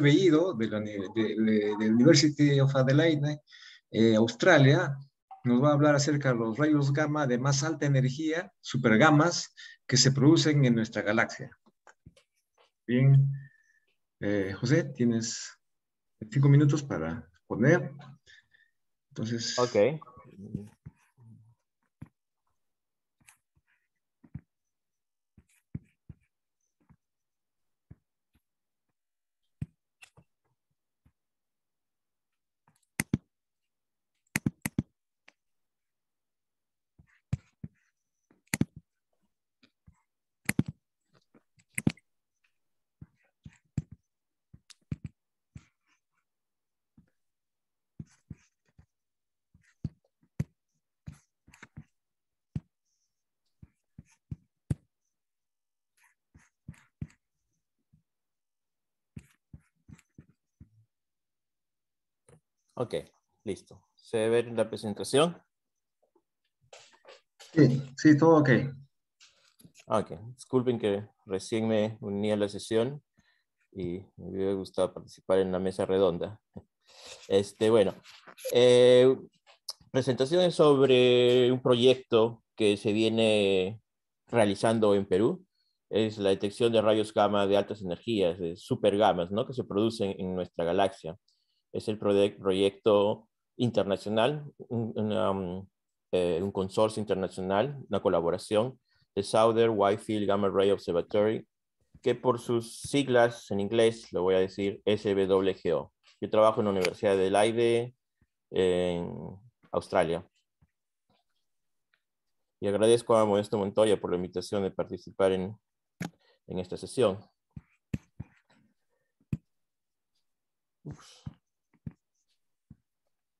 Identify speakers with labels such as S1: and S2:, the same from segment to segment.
S1: veído de la, de, de, University of Adelaide, eh, Australia, nos va a hablar acerca de los rayos gamma de más alta energía, supergamas, que se producen en nuestra galaxia. Bien, eh, José, tienes cinco minutos para poner. Entonces. Ok. Ok, listo. ¿Se ve la presentación? Sí, sí, todo ok. Ok, disculpen que recién me uní a la sesión y me hubiera gustado participar en la mesa redonda. Este, bueno, eh, presentaciones sobre un proyecto que se viene realizando en Perú. Es la detección de rayos gamma de altas energías, de supergamas, ¿no? Que se producen en nuestra galaxia es el proyecto internacional, um, eh, un, consorcio internacional, una colaboración de Southern Whitefield Gamma Ray Observatory, que por sus siglas en inglés, lo voy a decir, SWGO. Yo trabajo en la Universidad del Aire en Australia. Y agradezco a Modesto Montoya por la invitación de participar en, en esta sesión.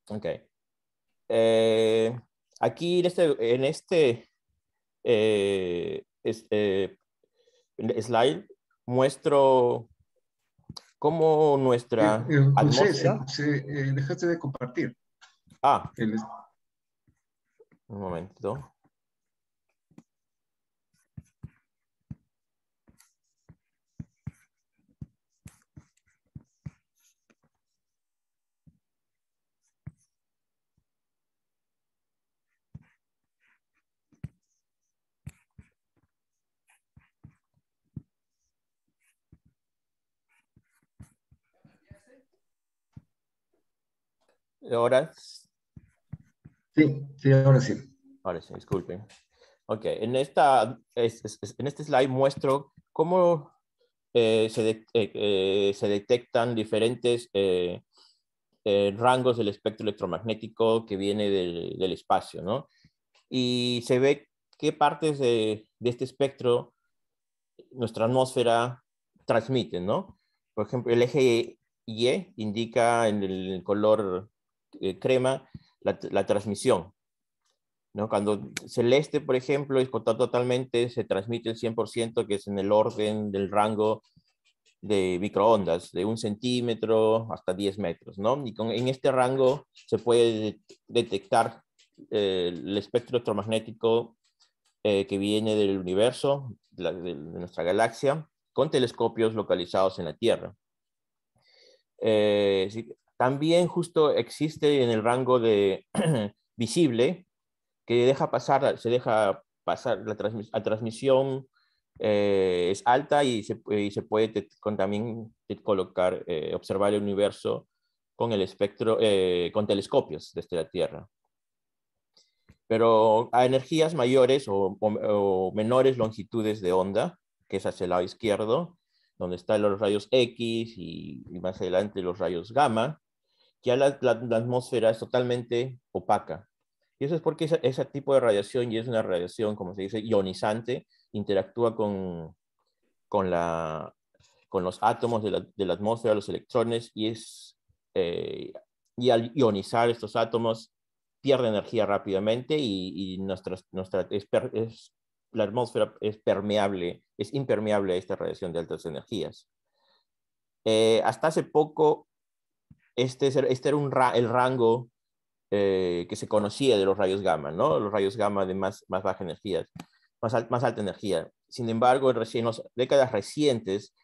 S1: Ok. Eh, aquí en este, este eh, eh, slide muestro cómo nuestra dejaste de compartir. Ah. Un momento. ¿Ahora? Sí, sí, ahora sí. Ahora sí, disculpen. Ok, en, esta, en este slide muestro cómo eh, se, eh, eh, se, detectan diferentes rangos del espectro electromagnético que viene del, del, espacio, ¿no? Y se ve qué partes de, de este espectro nuestra atmósfera transmite, ¿no? Por ejemplo, el eje Y indica en el color eh, crema la, transmisión. ¿no? Cuando celeste, por ejemplo, es totalmente, se transmite el 100%, que es en el orden del rango de microondas, de un centímetro hasta 10 metros. ¿no? Y en este rango se puede detectar eh, el espectro electromagnético eh, que viene del universo, de, nuestra galaxia, con telescopios localizados en la Tierra. Eh, también justo existe en el rango de visible, que deja pasar, se deja pasar la, transmisión eh, es alta y se, puede con, también colocar, eh, observar el universo con el espectro, eh, con telescopios desde la Tierra. Pero a energías mayores o, menores longitudes de onda, que es hacia el lado izquierdo, donde están los rayos X y más adelante los rayos gamma, ya la, atmósfera es totalmente opaca. Y eso es porque ese, tipo de radiación, y es una radiación, como se dice, ionizante, interactúa con, con, la, con los átomos de la, de la atmósfera, los electrones, y, es, eh, y al ionizar estos átomos pierde energía rápidamente y, nuestra es, la atmósfera es permeable, es impermeable a esta radiación de altas energías. Eh, hasta hace poco este, este, era el rango eh, que se conocía de los rayos gamma, Los rayos gamma de más, baja energía, más, más alta energía. Sin embargo, en, décadas recientes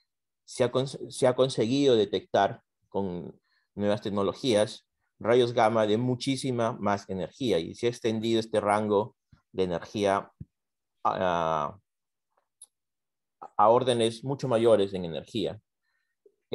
S1: se ha, conseguido detectar con nuevas tecnologías rayos gamma de muchísima más energía y se ha extendido este rango de energía a órdenes mucho mayores en energía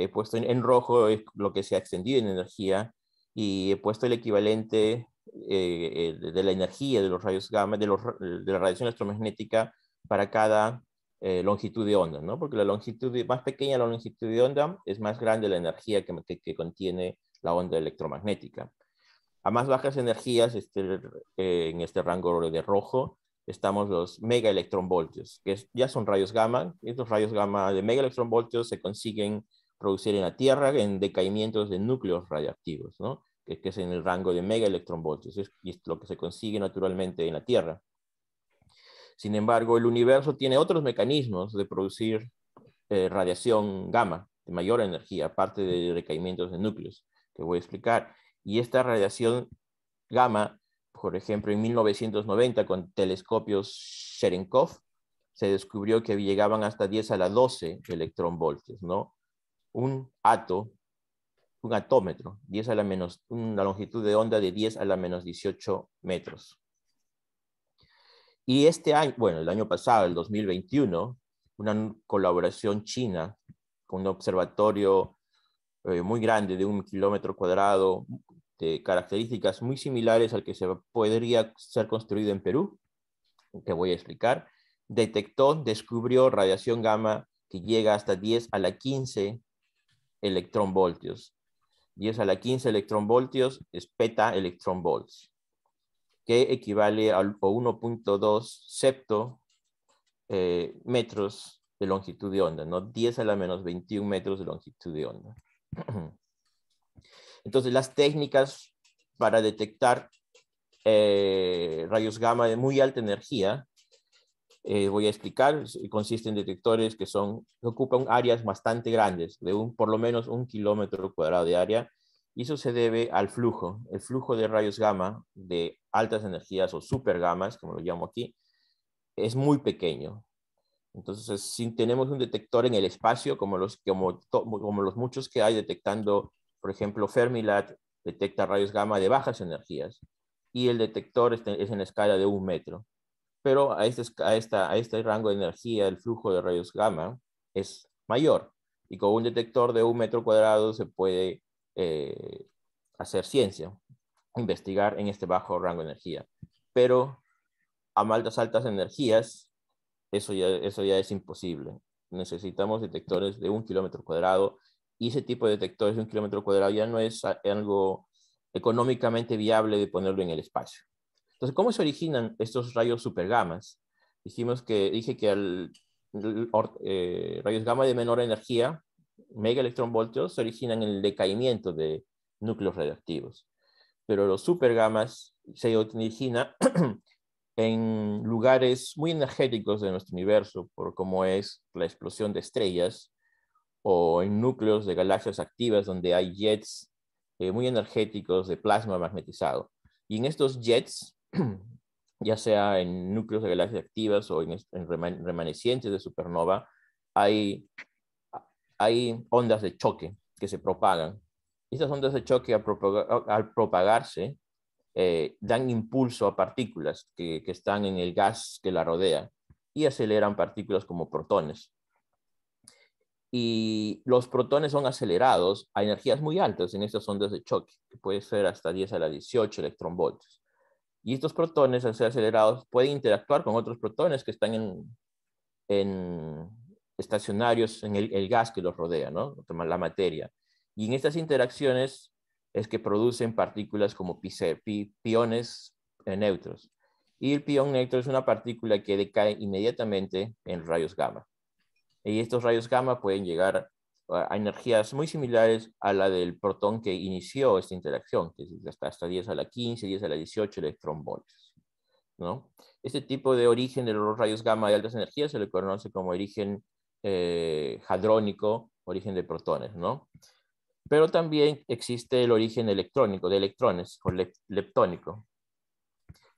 S1: he puesto en, rojo lo que se ha extendido en energía y he puesto el equivalente eh, eh, de la energía de los rayos gamma, de, los, de la radiación electromagnética para cada eh, longitud de onda, ¿no? Porque la longitud más pequeña la longitud de onda es más grande la energía que, que, contiene la onda electromagnética. A más bajas energías, este, en este rango de rojo, estamos los megaelectronvoltios, que ya son rayos gamma. Estos rayos gamma de megaelectronvoltios se consiguen producir en la Tierra en decaimientos de núcleos radiactivos, ¿no? que, es en el rango de mega es, es lo que se consigue naturalmente en la Tierra. Sin embargo, el universo tiene otros mecanismos de producir eh, radiación gamma, de mayor energía, aparte de decaimientos de núcleos, que voy a explicar. Y esta radiación gamma, por ejemplo, en 1990 con telescopios Cherenkov, se descubrió que llegaban hasta 10 a la 12 electronvoltios, ¿no? un ato, un atómetro, a la menos, una longitud de onda de 10 a la menos 18 metros. Y este año, bueno, el año pasado, el 2021, una colaboración china con un observatorio eh, muy grande de un kilómetro cuadrado de características muy similares al que se podría ser construido en Perú, que voy a explicar, detectó, descubrió radiación gamma que llega hasta 10 a la 15 electronvoltios. 10 a la 15 electronvoltios es peta electronvolts, que equivale a 1.2 septo eh, metros de longitud de onda, ¿no? 10 a la menos 21 metros de longitud de onda. Entonces, las técnicas para detectar eh, rayos gamma de muy alta energía eh, voy a explicar, consiste en detectores que, son, ocupan áreas bastante grandes, de un, por lo menos un kilómetro cuadrado de área, y eso se debe al flujo, el flujo de rayos gamma de altas energías o supergamas, como lo llamo aquí, es muy pequeño. Entonces, si tenemos un detector en el espacio, como los, como, los muchos que hay detectando, por ejemplo, fermilat detecta rayos gamma de bajas energías, y el detector este, es en escala de un metro pero a este, a, a este rango de energía el flujo de rayos gamma es mayor y con un detector de un metro cuadrado se puede eh, hacer ciencia, investigar en este bajo rango de energía. Pero a altas, altas energías, eso ya, eso ya es imposible. Necesitamos detectores de un kilómetro cuadrado y ese tipo de detectores de un kilómetro cuadrado ya no es algo económicamente viable de ponerlo en el espacio. Entonces, ¿cómo se originan estos rayos supergamas? Dijimos que, dije que el, eh, rayos gamma de menor energía, mega voltios, se originan en el decaimiento de núcleos radioactivos. Pero los supergamas se originan en lugares muy energéticos de nuestro universo, por como es la explosión de estrellas, o en núcleos de galaxias activas donde hay jets eh, muy energéticos de plasma magnetizado. Y en estos jets ya sea en núcleos de galaxias activas o en, en de supernova, hay, ondas de choque que se propagan. Estas ondas de choque al, propagarse eh, dan impulso a partículas que, están en el gas que la rodea y aceleran partículas como protones y los protones son acelerados a energías muy altas en estas ondas de choque, que puede ser hasta 10 a la 18 electronvoltios. Y estos protones, al ser acelerados, pueden interactuar con otros protones que están en, en estacionarios en el, gas que los rodea, ¿no? la materia. Y en estas interacciones es que producen partículas como pi, piones eh, neutros. Y el pion neutro es una partícula que decae inmediatamente en rayos gamma. Y estos rayos gamma pueden llegar a energías muy similares a la del protón que inició esta interacción, que es hasta, hasta 10 a la 15, 10 a la 18 electronvolts. ¿no? Este tipo de origen de los rayos gamma de altas energías se le conoce como origen eh, hadrónico, origen de protones. Pero también existe el origen electrónico, de electrones, o leptónico.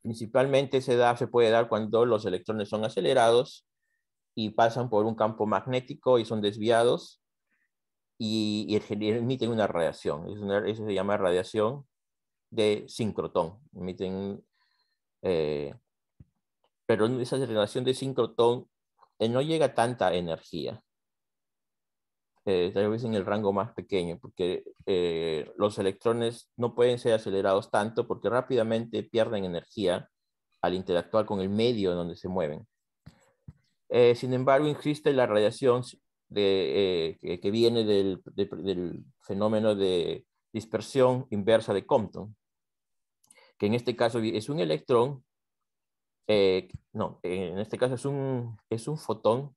S1: Principalmente se, da, se puede dar cuando los electrones son acelerados y pasan por un campo magnético y son desviados y, emiten una radiación. eso se llama radiación de sincrotón. Emiten, eh, pero esa radiación de sincrotón eh, no llega tanta energía. Eh, tal vez en el rango más pequeño, porque los electrones no pueden ser acelerados tanto porque rápidamente pierden energía al interactuar con el medio en donde se mueven. sin embargo, existe la radiación eh, que viene del, fenómeno de dispersión inversa de Compton, que en este caso es un electrón, eh, no, en este caso es un, es un fotón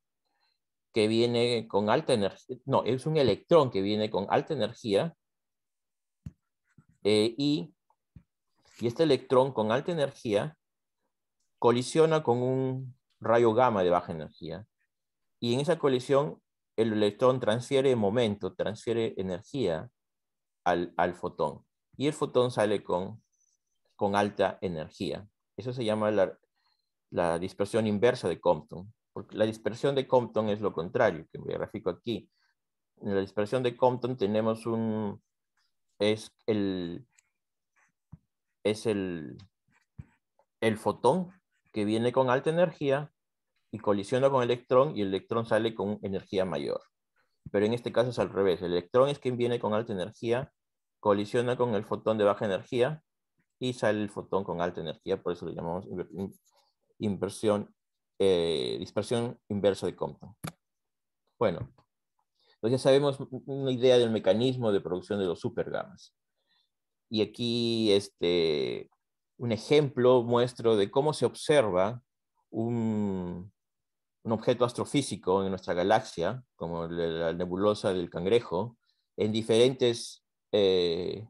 S1: que viene con alta energía, no, es un electrón que viene con alta energía eh, y, y este electrón con alta energía colisiona con un rayo gamma de baja energía. Y en esa colisión el electrón transfiere momento, transfiere energía al, fotón. Y el fotón sale con, con alta energía. Eso se llama la, la dispersión inversa de Compton. Porque la dispersión de Compton es lo contrario, que voy a graficar aquí. En la dispersión de Compton tenemos un... Es el... Es el, el fotón que viene con alta energía y colisiona con el electrón y el electrón sale con energía mayor. Pero en este caso es al revés. El electrón es quien viene con alta energía, colisiona con el fotón de baja energía y sale el fotón con alta energía. Por eso lo llamamos inversión, eh, dispersión inversa de Compton. Bueno, pues ya sabemos una idea del mecanismo de producción de los supergamas. Y aquí este, un ejemplo muestro de cómo se observa un, un objeto astrofísico en nuestra galaxia, como la nebulosa del cangrejo, en diferentes eh,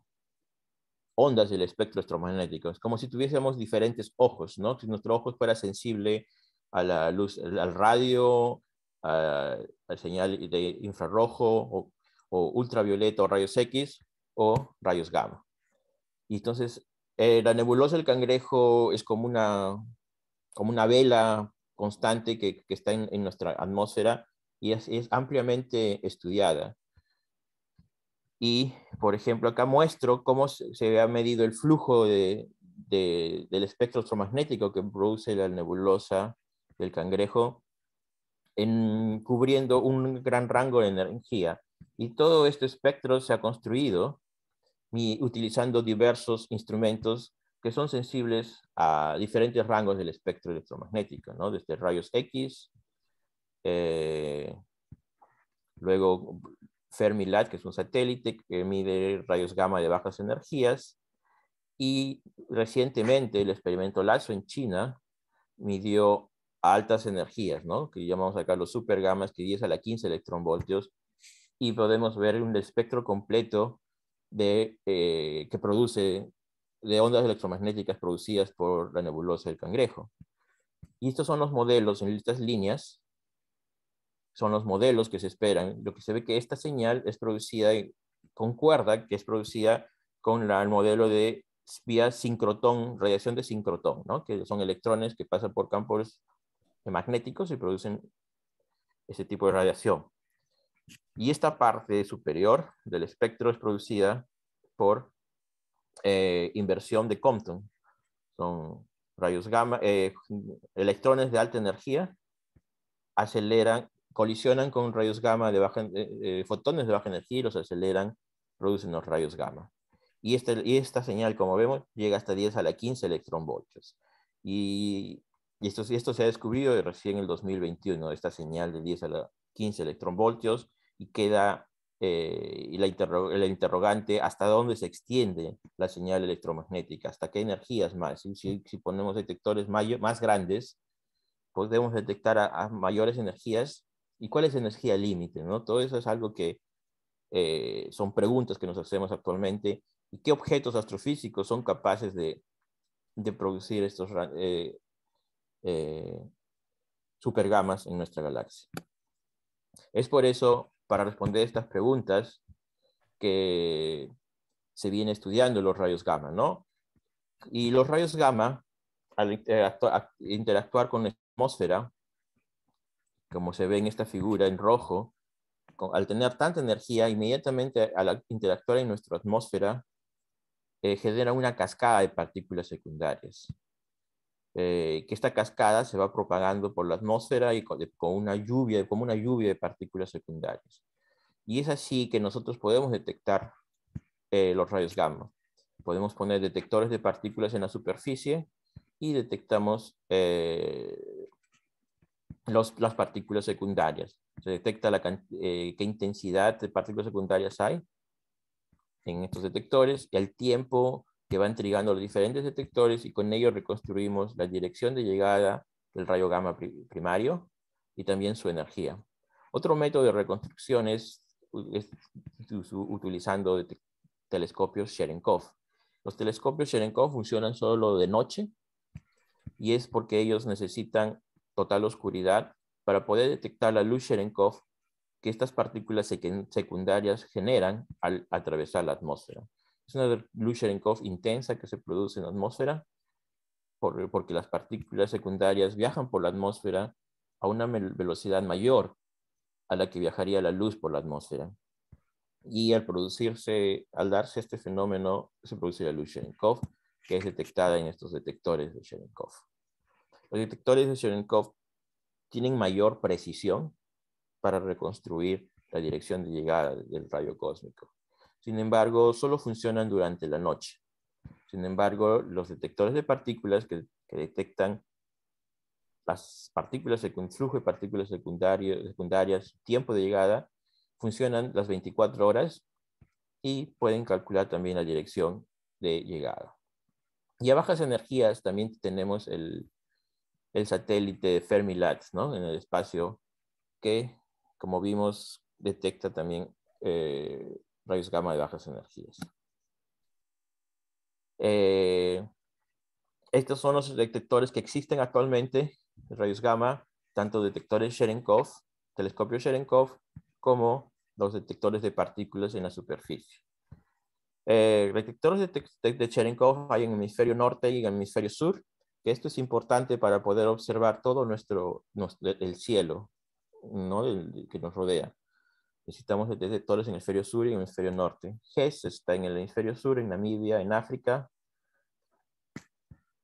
S1: ondas del espectro electromagnético. Es como si tuviésemos diferentes ojos, ¿no? Si nuestro ojo fuera sensible a la luz, al radio, al señal de infrarrojo o, ultravioleta o rayos X o rayos gamma. Y entonces, eh, la nebulosa del cangrejo es como una, como una vela constante que, está en, nuestra atmósfera y es, ampliamente estudiada. Y, por ejemplo, acá muestro cómo se ha medido el flujo del espectro electromagnético que produce la nebulosa del cangrejo, en, cubriendo un gran rango de energía. Y todo este espectro se ha construido utilizando diversos instrumentos que son sensibles a diferentes rangos del espectro electromagnético, ¿no? desde rayos X, eh, luego Fermilab, que es un satélite que mide rayos gamma de bajas energías, y recientemente el experimento LASO en China midió altas energías, ¿no? que llamamos acá los supergamas, que 10 a la 15 electronvoltios, y podemos ver un espectro completo de, eh, que produce de ondas electromagnéticas producidas por la nebulosa del cangrejo. Y estos son los modelos en estas líneas, son los modelos que se esperan. Lo que se ve que esta señal es producida con cuerda, que es producida con el modelo de vía sincrotón, radiación de sincrotón, ¿no? que son electrones que pasan por campos magnéticos y producen ese tipo de radiación. Y esta parte superior del espectro es producida por eh, inversión de Compton. Son rayos gamma, eh, electrones de alta energía aceleran, colisionan con rayos gamma de baja, eh, fotones de baja energía los aceleran, producen los rayos gamma. Y, este, y esta señal, como vemos, llega hasta 10 a la 15 electronvoltios. voltios. y esto, esto se ha descubierto recién en el 2021, esta señal de 10 a la 15 electronvoltios, y queda eh, y la, interrogante hasta dónde se extiende la señal electromagnética, hasta qué energías más. Si, ponemos detectores más grandes, podemos detectar a, mayores energías y cuál es energía límite, ¿no? Todo eso es algo que eh, son preguntas que nos hacemos actualmente y qué objetos astrofísicos son capaces de, producir estos eh, eh, supergamas en nuestra galaxia. Es por eso para responder estas preguntas que se viene estudiando los rayos gamma, ¿no? Y los rayos gamma, al interactuar, con la atmósfera, como se ve en esta figura en rojo, al tener tanta energía, inmediatamente al interactuar en nuestra atmósfera, eh, genera una cascada de partículas secundarias. Eh, que esta cascada se va propagando por la atmósfera y con, una lluvia, como una lluvia de partículas secundarias. Y es así que nosotros podemos detectar eh, los rayos gamma. Podemos poner detectores de partículas en la superficie y detectamos eh, los, las partículas secundarias. Se detecta la, qué intensidad de partículas secundarias hay en estos detectores, y el tiempo, que van trigando los diferentes detectores y con ellos reconstruimos la dirección de llegada del rayo gamma primario y también su energía. Otro método de reconstrucción es, es utilizando telescopios Cherenkov. Los telescopios Cherenkov funcionan solo de noche y es porque ellos necesitan total oscuridad para poder detectar la luz Cherenkov que estas partículas secundarias generan al atravesar la atmósfera. Es una luz Cherenkov intensa que se produce en la atmósfera porque las partículas secundarias viajan por la atmósfera a una velocidad mayor a la que viajaría la luz por la atmósfera. Y al producirse, al darse este fenómeno, se produce la luz Cherenkov, que es detectada en estos detectores de Cherenkov. Los detectores de Cherenkov tienen mayor precisión para reconstruir la dirección de llegada del rayo cósmico. Sin embargo, solo funcionan durante la noche. Sin embargo, los detectores de partículas que, detectan las partículas, de flujo de partículas secundarias, secundarias, tiempo de llegada, funcionan las 24 horas y pueden calcular también la dirección de llegada. Y a bajas energías también tenemos el, el satélite Fermilat ¿no? en el espacio que, como vimos, detecta también eh, rayos gamma de bajas energías. Eh, estos son los detectores que existen actualmente rayos gamma, tanto detectores Cherenkov, telescopio Cherenkov, como los detectores de partículas en la superficie. Eh, detectores de, Cherenkov hay en el hemisferio norte y en el hemisferio sur, que esto es importante para poder observar todo nuestro, el cielo ¿no? que nos rodea. Necesitamos detectores en el hemisferio sur y en el hemisferio norte. GES está en el hemisferio sur, en Namibia, en África.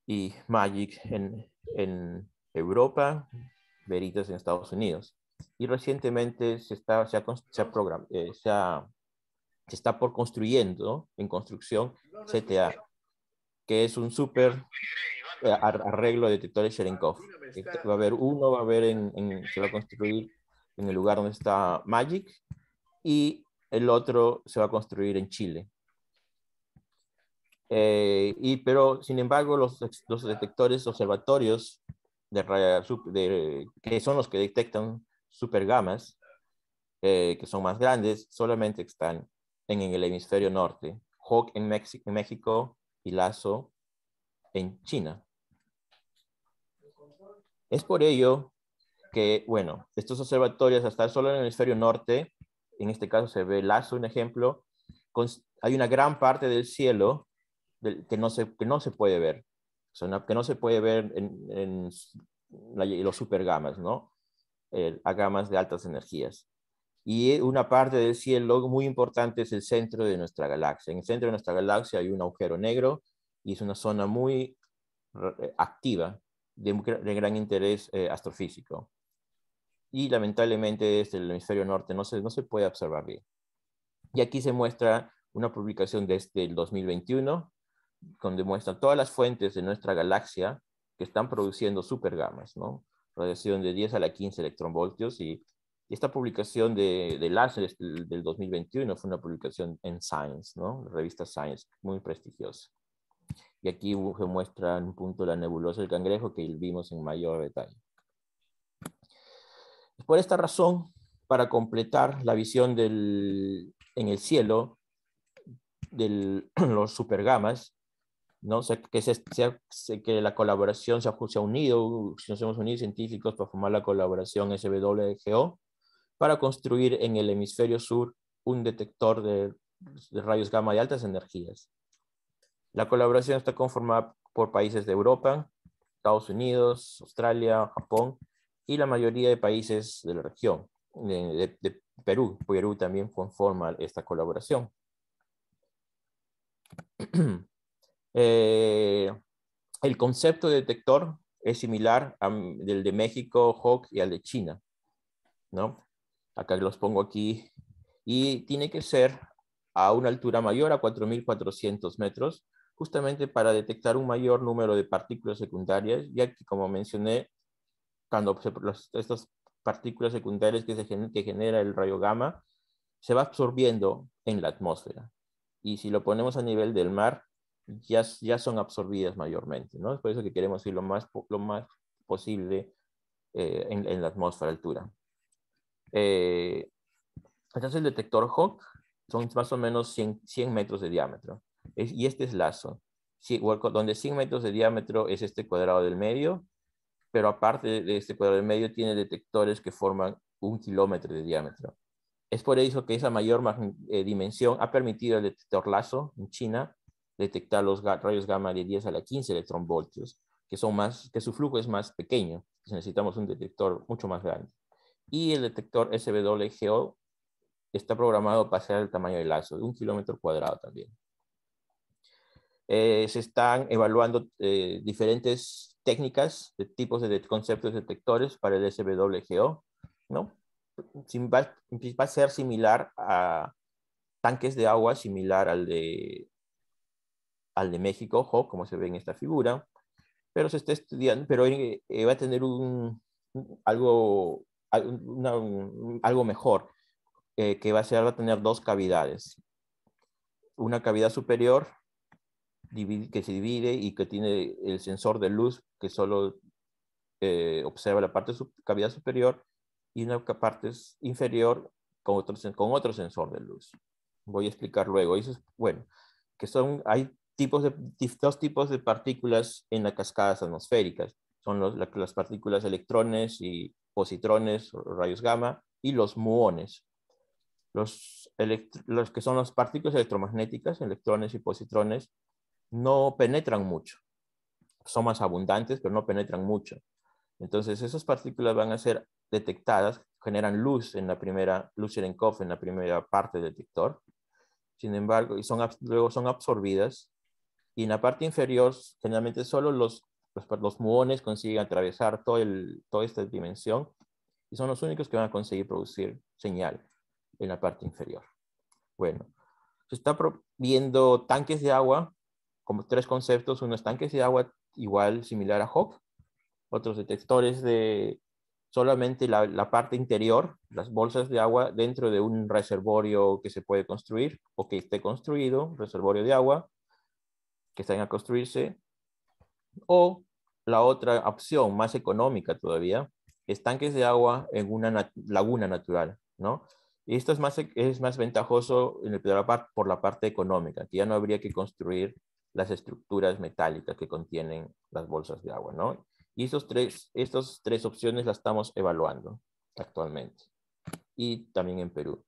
S1: Y Magic en, en Europa, Veritas en Estados Unidos. Y recientemente se, está, se, ha, eh, se, ha, se está por construyendo, en construcción, CTA, que es un súper eh, arreglo de detectores Cherenkov. Este va a haber uno, va a haber en, en, se va a construir en el lugar donde está Magic, y el otro se va a construir en Chile. Eh, y, pero, sin embargo, los, los detectores observatorios de, que son los que detectan supergamas, eh, que son más grandes, solamente están en, en el hemisferio norte. Hawk en, México México y Lazo en China. Es por ello que, bueno, estos observatorios, hasta solo en el hemisferio norte, en este caso se ve Lazo, un ejemplo, hay una gran parte del cielo que, no se, que no se puede ver, que no se puede ver en, los supergamas, ¿no? a gamas de altas energías. Y eh, una parte del cielo muy importante es el centro de nuestra galaxia. En el centro de nuestra galaxia hay un agujero negro y es una zona muy eh, activa de, gran interés eh, astrofísico y lamentablemente desde el hemisferio norte no se, no se puede observar bien. Y aquí se muestra una publicación desde el 2021, donde muestran todas las fuentes de nuestra galaxia que están produciendo supergamas, ¿no? Radiación de 10 a la 15 electronvoltios y esta publicación de, de láseres del 2021 fue una publicación en Science, ¿no? revista Science, muy prestigiosa. Y aquí se muestra un punto la nebulosa del cangrejo que vimos en mayor detalle por esta razón, para completar la visión en el cielo de los supergamas, ¿no? que, la colaboración se ha, se ha unido, nos hemos unido científicos para formar la colaboración SWGO para construir en el hemisferio sur un detector de, de rayos gamma de altas energías. La colaboración está conformada por países de Europa, Estados Unidos, Australia, Japón y la mayoría de países de la región, de, Perú. Perú también conforma esta colaboración. Eh, el concepto de detector es similar al de México, Hawk y al de China, ¿no? Acá los pongo aquí. Y tiene que ser a una altura mayor a 4.400 metros, justamente para detectar un mayor número de partículas secundarias, ya que, como mencioné, cuando estas partículas secundarias que, se genera el rayo gamma, se va absorbiendo en la atmósfera. Y si lo ponemos a nivel del mar, ya, ya son absorbidas mayormente, ¿no? Es por eso que queremos ir lo más, lo más posible eh, en, la atmósfera, altura. Eh, entonces el detector Hawk son más o menos 100, metros de diámetro. y este es lazo, donde 100 metros de diámetro es este cuadrado del medio, pero aparte de este cuadrado de medio tiene detectores que forman un kilómetro de diámetro. Es por eso que esa mayor eh, dimensión ha permitido al detector lazo en China detectar los rayos gamma de 10 a la 15 electronvoltios, que, son más, que su flujo es más pequeño, necesitamos un detector mucho más grande. Y el detector SWGO está programado para ser el tamaño del lazo, de un kilómetro cuadrado también. Eh, se están evaluando eh, diferentes técnicas, de tipos de conceptos detectores para el SWGO, ¿no? Va, a ser similar a tanques de agua, similar al de, al de México, ojo, como se ve en esta figura, pero se está estudiando, pero eh, eh, va a tener un, algo, algo mejor, eh, que va a, ser, va a tener dos cavidades, una cavidad superior que se divide y que tiene el sensor de luz que solo eh, observa la parte su cavidad superior y una parte inferior con otro, con otro sensor de luz. Voy a explicar luego. bueno, que son, hay tipos de, dos tipos de partículas en las cascadas atmosféricas. Son las partículas electrones y positrones, rayos gamma, y los muones. Los, los que son las partículas electromagnéticas, electrones y positrones, no penetran mucho. Son más abundantes, pero no penetran mucho. Entonces, esas partículas van a ser detectadas, generan luz en la primera, luz en la primera parte del detector. Sin embargo, y son, luego son absorbidas. Y en la parte inferior, generalmente solo los, los, muones consiguen atravesar todo toda esta dimensión y son los únicos que van a conseguir producir señal en la parte inferior. Bueno, se está viendo tanques de agua como tres conceptos, unos tanques de agua igual similar a Hop, otros detectores de solamente la, parte interior, las bolsas de agua dentro de un reservorio que se puede construir o que esté construido, reservorio de agua, que estén a construirse. O la otra opción más económica todavía, estanques de agua en una laguna natural, ¿no? Y esto es más, e, es más ventajoso en el, por la parte económica, que ya no habría que construir las estructuras metálicas que contienen las bolsas de agua, ¿no? Y tres, estas tres opciones las estamos evaluando actualmente y también en Perú.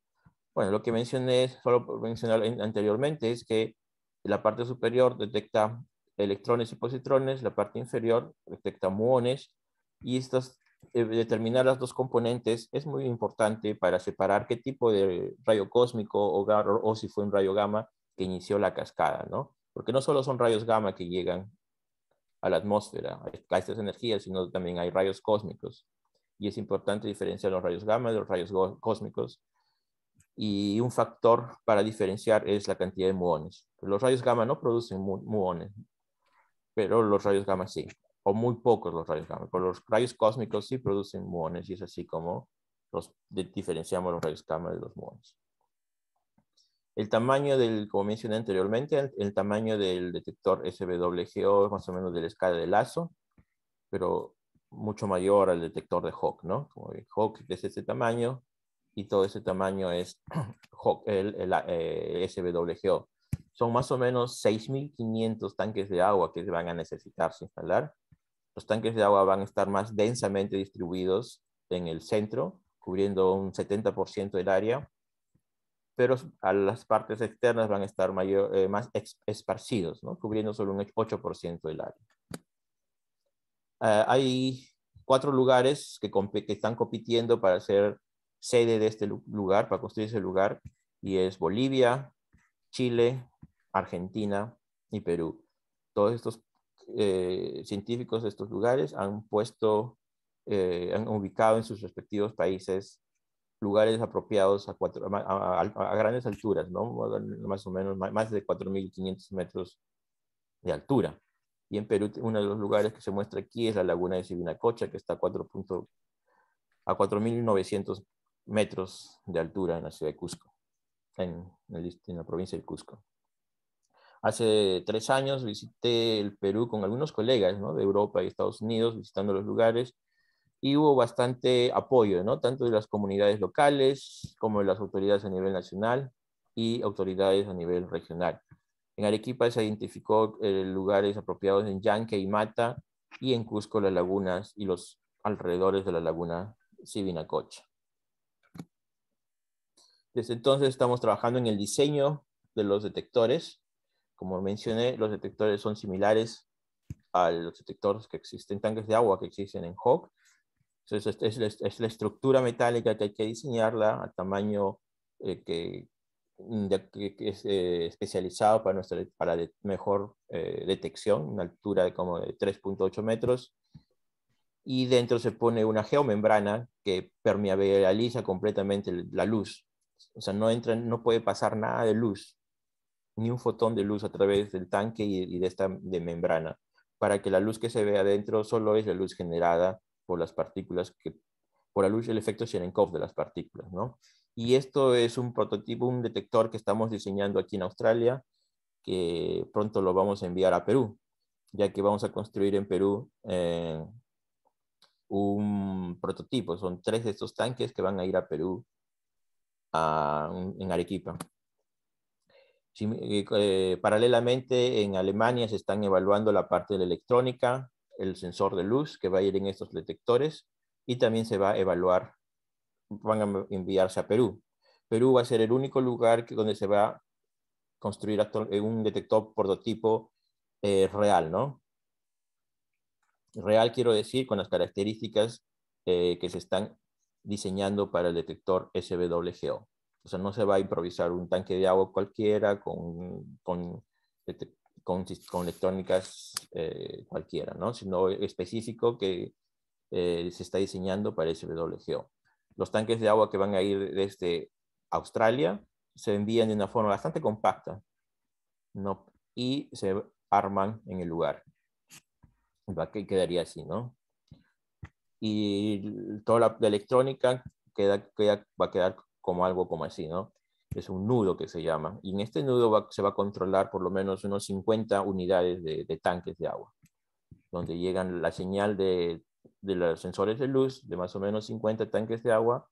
S1: Bueno, lo que mencioné, solo mencionar anteriormente, es que la parte superior detecta electrones y positrones, la parte inferior detecta muones y estas, eh, determinar las dos componentes es muy importante para separar qué tipo de rayo cósmico o, o si fue un rayo gamma que inició la cascada, ¿no? porque no solo son rayos gamma que llegan a la atmósfera, a estas energías, sino también hay rayos cósmicos. Y es importante diferenciar los rayos gamma de los rayos cósmicos. Y un factor para diferenciar es la cantidad de muones. Los rayos gamma no producen muones, pero los rayos gamma sí, o muy pocos los rayos gamma. Pero los rayos cósmicos sí producen muones y es así como los diferenciamos los rayos gamma de los muones. El tamaño del, como mencioné anteriormente, el, tamaño del detector SWGO es más o menos de la escala de lazo, pero mucho mayor al detector de Hawk, ¿no? Como el Hawk es ese tamaño y todo ese tamaño es el, el, el eh, SWGO. Son más o menos 6.500 tanques de agua que van a necesitarse instalar. Los tanques de agua van a estar más densamente distribuidos en el centro, cubriendo un 70% del área pero a las partes externas van a estar eh, más esparcidos, ¿no? cubriendo solo un 8% del área. Ah, hay cuatro lugares que, que, están compitiendo para ser sede de este lugar, para construir ese lugar, y es Bolivia, Chile, Argentina y Perú. Todos estos eh, científicos de estos lugares han puesto, eh, han ubicado en sus respectivos países lugares apropiados a, a, grandes alturas, ¿no? más o menos más de 4.500 metros de altura. Y en Perú, uno de los lugares que se muestra aquí es la laguna de Sivinacocha, que está a 4. a 4.900 metros de altura en la ciudad de Cusco, en, la provincia de Cusco. Hace tres años visité el Perú con algunos colegas de Europa y Estados Unidos, visitando los lugares y hubo bastante apoyo, ¿no? Tanto de las comunidades locales como de las autoridades a nivel nacional y autoridades a nivel regional. En Arequipa se identificó eh, lugares apropiados en Yanque y Mata y en Cusco las lagunas y los alrededores de la laguna Sibinacocha. Desde entonces estamos trabajando en el diseño de los detectores. Como mencioné, los detectores son similares a los detectores que existen, tanques de agua que existen en Hawk, entonces, es, la estructura metálica que hay que diseñarla al tamaño eh, mm, que, es eh, especializado para, nuestra, para mejor eh, detección, una altura de como de 3.8 metros. Y dentro se pone una geomembrana que permeabiliza completamente la luz. O sea, no, entra, no puede pasar nada de luz, ni un fotón de luz a través del tanque y, de esta de membrana, para que la luz que se vea adentro solo es la luz generada por las partículas que, por la luz, el efecto Cherenkov de las partículas, ¿no? Y esto es un prototipo, un detector que estamos diseñando aquí en Australia, que pronto lo vamos a enviar a Perú, ya que vamos a construir en Perú eh, un prototipo. Son tres de estos tanques que van a ir a Perú a, en Arequipa. Eh, paralelamente, en Alemania se están evaluando la parte de la electrónica, el sensor de luz que va a ir en estos detectores y también se va a evaluar, van a enviarse a Perú. Perú va a ser el único lugar que, donde se va a construir eh, un detector prototipo eh, real, ¿no? Real quiero decir con las características eh, que se están diseñando para el detector SWGO. O sea, no se va a improvisar un tanque de agua cualquiera con, con, con, electrónicas eh, cualquiera, ¿no? sino específico que eh, se está diseñando para el SWGO. Los tanques de agua que van a ir desde Australia se envían de una forma bastante compacta ¿no? y se arman en el lugar. Que quedaría así, ¿no? Y toda la, electrónica queda, va a quedar como algo como así, ¿no? es un nudo que se llama, y en este nudo se va a controlar por lo menos unos 50 unidades de, tanques de agua, donde llegan la señal de, los sensores de luz, de más o menos 50 tanques de agua,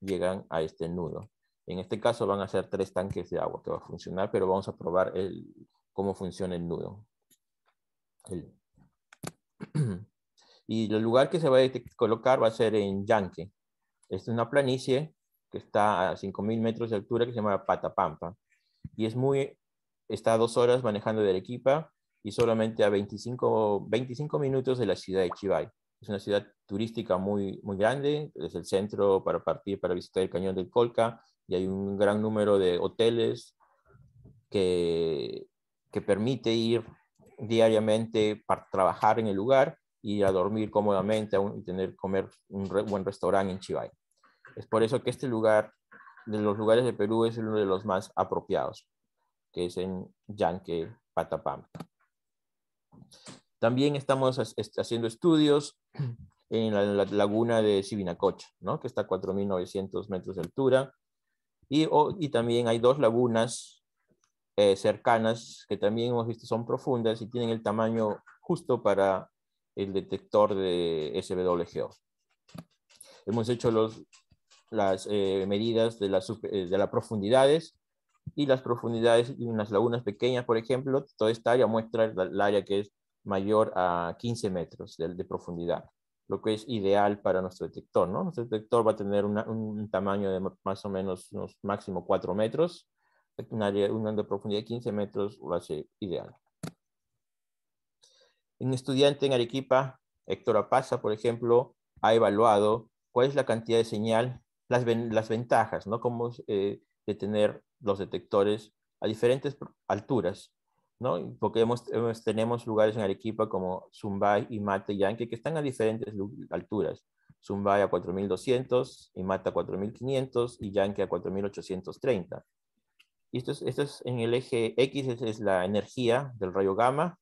S1: llegan a este nudo. En este caso van a ser tres tanques de agua que va a funcionar, pero vamos a probar el, cómo funciona el nudo. y el lugar que se va a colocar va a ser en Yankee. Esta es una planicie que está a 5.000 metros de altura, que se llama Patapampa. Y es muy, está dos horas manejando de Arequipa y solamente a 25, 25 minutos de la ciudad de Chivay. Es una ciudad turística muy, muy grande, es el centro para partir para visitar el cañón del Colca y hay un gran número de hoteles que, que permite ir diariamente para trabajar en el lugar y a dormir cómodamente y tener comer un buen restaurante en Chivay. Es por eso que este lugar, de los lugares de Perú, es uno de los más apropiados, que es en Yanque, Patapam. También estamos haciendo estudios en la, laguna de Sibinacocha, ¿no? que está a 4.900 metros de altura. Y, y también hay dos lagunas eh, cercanas que también hemos visto son profundas y tienen el tamaño justo para el detector de SWGO. Hemos hecho los las eh, medidas de las, eh, de las profundidades y las profundidades y unas lagunas pequeñas, por ejemplo, toda esta área muestra el área que es mayor a 15 metros de, profundidad, lo que es ideal para nuestro detector, ¿no? Nuestro detector va a tener un tamaño de más o menos unos máximo 4 metros, un área, una de profundidad de 15 metros va a ser ideal. Un estudiante en Arequipa, Héctor Apaza, por ejemplo, ha evaluado cuál es la cantidad de señal las, ventajas, ¿no? Como eh, de tener los detectores a diferentes alturas, ¿no? Porque tenemos lugares en Arequipa como Zumbay y Mate Yankee que están a diferentes alturas. Zumbay a 4200, y mata a 4500 y Yankee a 4830. Y esto es, en el eje X, es, la energía del rayo gamma,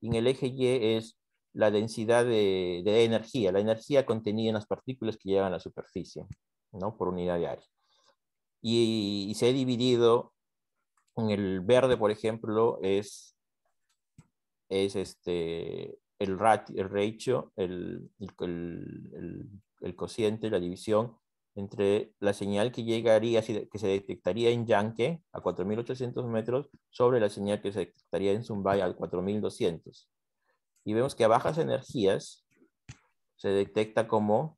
S1: y en el eje Y es la densidad de energía, la energía contenida en las partículas que llegan a la superficie. ¿no? por unidad de área. Y, se ha dividido, en el verde, por ejemplo, es, es este, el, ratio, el, el, el, cociente, la división entre la señal que llegaría, que se detectaría en Yankee a 4.800 metros sobre la señal que se detectaría en Zumbay a 4.200. Y vemos que a bajas energías se detecta como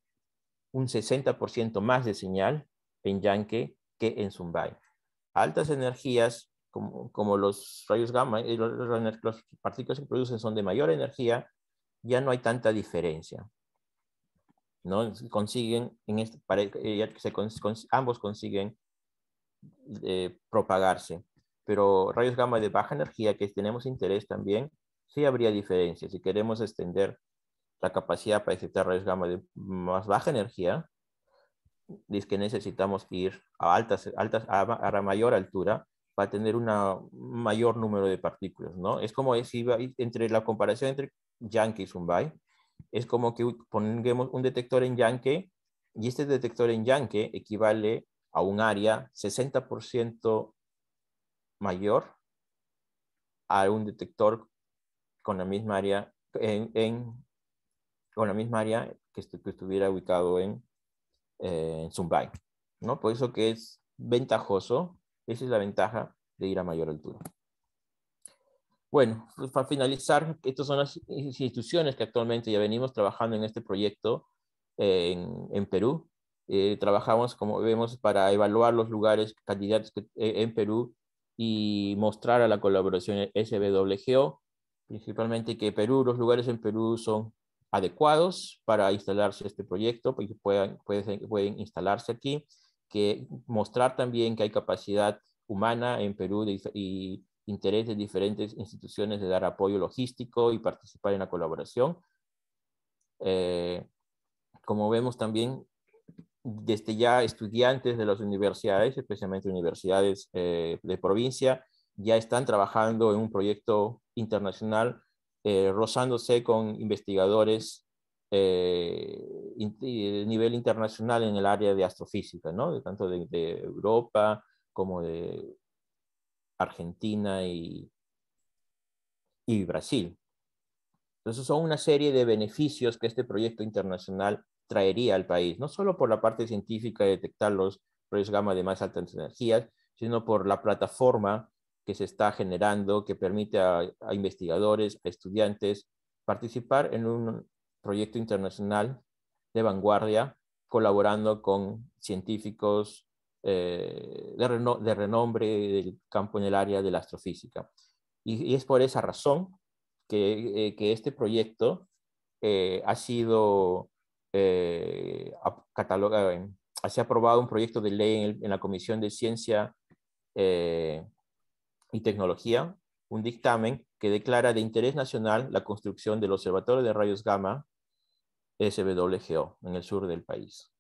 S1: un 60% más de señal en Yankee que en Zumbay. Altas energías, como, los rayos gamma, eh, los, partículas que producen son de mayor energía, ya no hay tanta diferencia. ¿no? Consiguen, en este, eh, ambos consiguen eh, propagarse. Pero rayos gamma de baja energía, que tenemos interés también, sí habría diferencia. Si queremos extender la capacidad para detectar rayos gamma de más baja energía, es que necesitamos ir a altas, altas a, la mayor altura para tener un mayor número de partículas, ¿no? Es como si entre la comparación entre Yankee y Zumbai, es como que pongamos un detector en Yankee y este detector en Yankee equivale a un área 60% mayor a un detector con la misma área en, en con la misma área que, estuviera ubicado en, eh, en ¿no? Por eso que es ventajoso, esa es la ventaja de ir a mayor altura. Bueno, pues, para finalizar, estas son las instituciones que actualmente ya venimos trabajando en este proyecto eh, en, Perú. Eh, trabajamos, como vemos, para evaluar los lugares candidatos eh, en Perú y mostrar a la colaboración SBWGO, principalmente que Perú, los lugares en Perú son adecuados para instalarse este proyecto, pues, que puedan, pueden, pueden instalarse aquí, que mostrar también que hay capacidad humana en Perú y interés de diferentes instituciones de dar apoyo logístico y participar en la colaboración. Eh, como vemos también, desde ya estudiantes de las universidades, especialmente universidades eh, de provincia, ya están trabajando en un proyecto internacional eh, rozándose con investigadores eh, de nivel internacional en el área de astrofísica, tanto de, Europa como de Argentina y, Brasil. Entonces son una serie de beneficios que este proyecto internacional traería al país, no solo por la parte científica de detectar los rayos gamma de más altas energías, sino por la plataforma que se está generando, que permite a, investigadores, a estudiantes, participar en un proyecto internacional de vanguardia, colaborando con científicos eh, de, de, renombre del campo en el área de la astrofísica. Y, es por esa razón que, eh, que este proyecto eh, ha sido catalogado, se ha aprobado un proyecto de ley en, en la Comisión de Ciencia, y Tecnología un dictamen que declara de interés nacional la construcción del Observatorio de Rayos Gamma SWGO en el sur del país.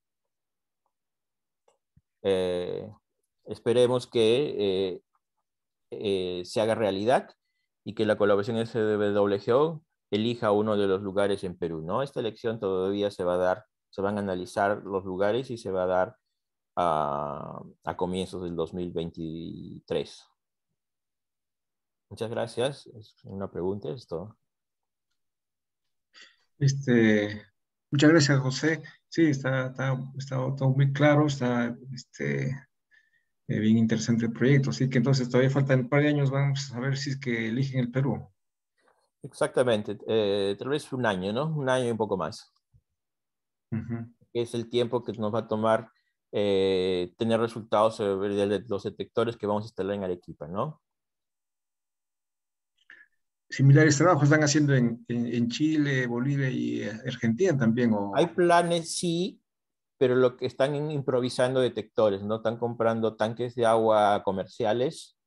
S1: Eh, esperemos que eh, eh, se haga realidad y que la colaboración SWGO elija uno de los lugares en Perú. ¿no? Esta elección todavía se va a dar, se van a analizar los lugares y se va a dar a, a comienzos del 2023. Muchas gracias. Una pregunta esto Este, muchas gracias, José. Sí, está, está, todo muy claro, está este, eh, bien interesante el proyecto. Así que entonces todavía faltan un par de años, vamos a ver si es que eligen el Perú. Exactamente, eh, tal vez un año, ¿no? Un año y un poco más. Es el tiempo que nos va a tomar eh, tener resultados sobre los detectores que vamos a instalar en Arequipa, ¿no? similares trabajos están haciendo en, en, Chile, Bolivia y eh, Argentina también. Hay planes, sí, pero lo que están improvisando detectores, ¿no? Están comprando tanques de agua comerciales,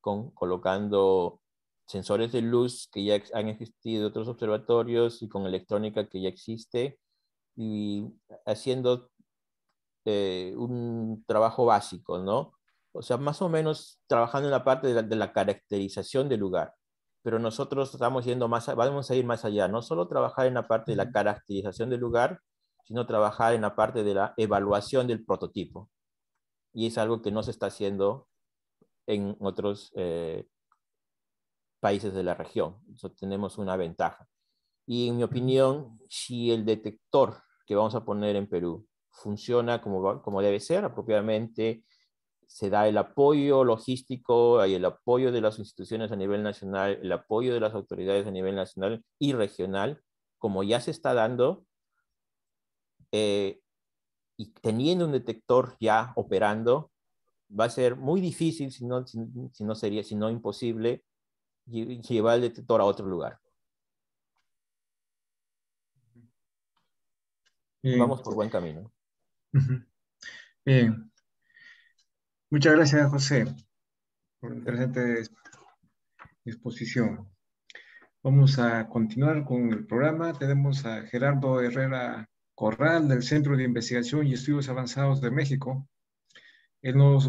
S1: con, colocando sensores de luz que ya han existido otros observatorios y con electrónica que ya existe y haciendo eh, un trabajo básico, ¿no? O sea, más o menos trabajando en la parte de la caracterización del lugar pero nosotros estamos yendo más, vamos a ir más allá, no solo trabajar en la parte de la caracterización del lugar, sino trabajar en la parte de la evaluación del prototipo. Y es algo que no se está haciendo en otros eh, países de la región. tenemos una ventaja. Y en mi opinión, si el detector que vamos a poner en Perú funciona como, como debe ser, apropiadamente, se da el apoyo logístico, hay el apoyo de las instituciones a nivel nacional, el apoyo de las autoridades a nivel nacional y regional, como ya se está dando, eh, y teniendo un detector ya operando, va a ser muy difícil, si no, si, no sería, si no imposible, llevar el detector a otro lugar. Vamos por buen camino. Bien. Muchas gracias, José, por la interesante exposición. Vamos a continuar con el programa. Tenemos a Gerardo Herrera Corral del Centro de Investigación y Estudios Avanzados de México. Él nos